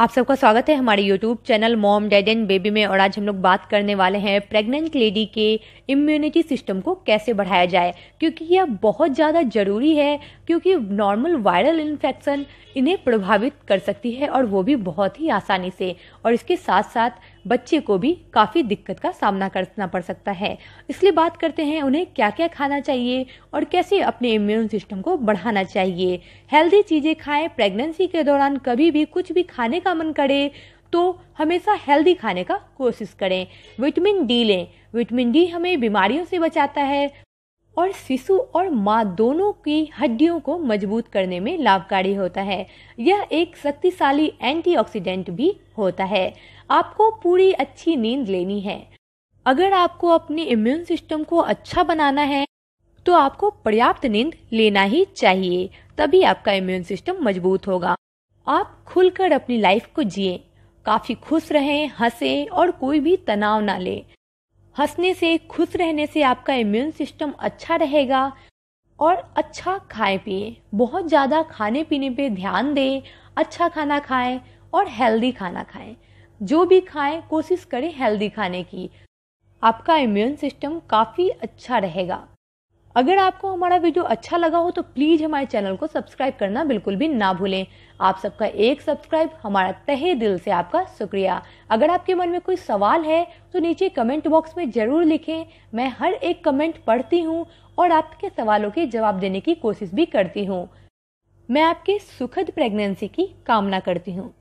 आप सबका स्वागत है हमारे YouTube channel mom dad and baby में और आज हम लोग बात करने वाले हैं प्रेग्नेंट लेडी के इम्यूनिटी सिस्टम को कैसे बढ़ाया जाए क्योंकि यह बहुत ज़्यादा ज़रूरी है क्योंकि नॉर्मल वायरल इन्फेक्शन इन्हें प्रभावित कर सकती है और वो भी बहुत ही आसानी से और इसके साथ साथ बच्चे को भी काफ़ी दिक्कत का सामना करना पड़ सकता है इसलिए बात करते हैं उन्हें क्या क्या खाना चाहिए और कैसे अपने इम्यून सिस्टम को बढ़ाना चाहिए हेल्दी चीज़ें खाएं प्रेगनेंसी के दौरान कभी भी कुछ भी खाने का मन करे तो हमेशा हेल्दी खाने का कोशिश करें विटामिन डी लें विटामिन डी हमें बीमारियों से बचाता है और शिशु और माँ दोनों की हड्डियों को मजबूत करने में लाभकारी होता है यह एक शक्तिशाली एंटीऑक्सीडेंट भी होता है आपको पूरी अच्छी नींद लेनी है अगर आपको अपने इम्यून सिस्टम को अच्छा बनाना है तो आपको पर्याप्त नींद लेना ही चाहिए तभी आपका इम्यून सिस्टम मजबूत होगा आप खुलकर अपनी लाइफ को जिए काफी खुश रहें हंसें और कोई भी तनाव ना लें हंसने से खुश रहने से आपका इम्यून सिस्टम अच्छा रहेगा और अच्छा खाए पिए बहुत ज़्यादा खाने पीने पे ध्यान दें अच्छा खाना खाएं और हेल्दी खाना खाएं जो भी खाएं कोशिश करें हेल्दी खाने की आपका इम्यून सिस्टम काफ़ी अच्छा रहेगा अगर आपको हमारा वीडियो अच्छा लगा हो तो प्लीज हमारे चैनल को सब्सक्राइब करना बिल्कुल भी ना भूलें आप सबका एक सब्सक्राइब हमारा तहे दिल से आपका शुक्रिया अगर आपके मन में कोई सवाल है तो नीचे कमेंट बॉक्स में जरूर लिखें मैं हर एक कमेंट पढ़ती हूँ और आपके सवालों के जवाब देने की कोशिश भी करती हूँ मैं आपके सुखद प्रेगनेंसी की कामना करती हूँ